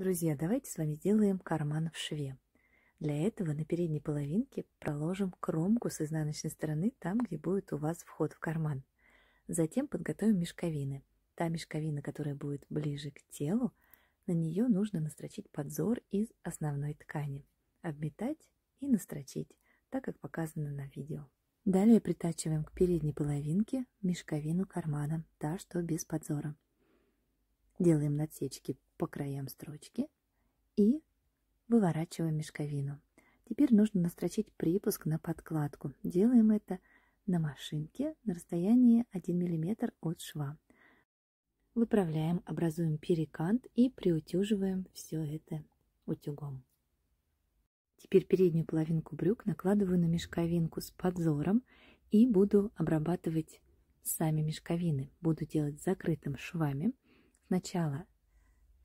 Друзья, давайте с вами сделаем карман в шве. Для этого на передней половинке проложим кромку с изнаночной стороны там, где будет у вас вход в карман. Затем подготовим мешковины. Та мешковина, которая будет ближе к телу, на нее нужно настрочить подзор из основной ткани, обметать и настрочить, так как показано на видео. Далее притачиваем к передней половинке мешковину кармана, та, что без подзора делаем надсечки по краям строчки и выворачиваем мешковину. Теперь нужно настрочить припуск на подкладку. Делаем это на машинке на расстоянии 1 мм от шва. Выправляем, образуем перекант и приутюживаем все это утюгом. Теперь переднюю половинку брюк накладываю на мешковинку с подзором и буду обрабатывать сами мешковины. Буду делать закрытым швами. Сначала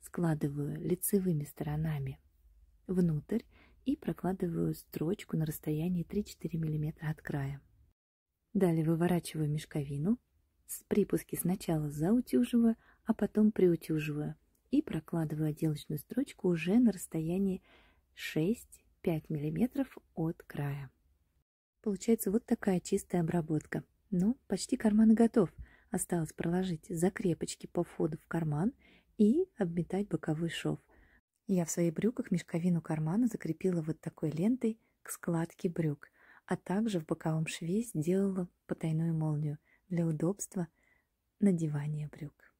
складываю лицевыми сторонами внутрь и прокладываю строчку на расстоянии 3-4 мм от края. Далее выворачиваю мешковину, с припуски сначала заутюживаю, а потом приутюживаю и прокладываю отделочную строчку уже на расстоянии 6-5 мм от края. Получается вот такая чистая обработка. Ну, почти карман готов – Осталось проложить закрепочки по входу в карман и обметать боковой шов. Я в своих брюках мешковину кармана закрепила вот такой лентой к складке брюк, а также в боковом шве сделала потайную молнию для удобства надевания брюк.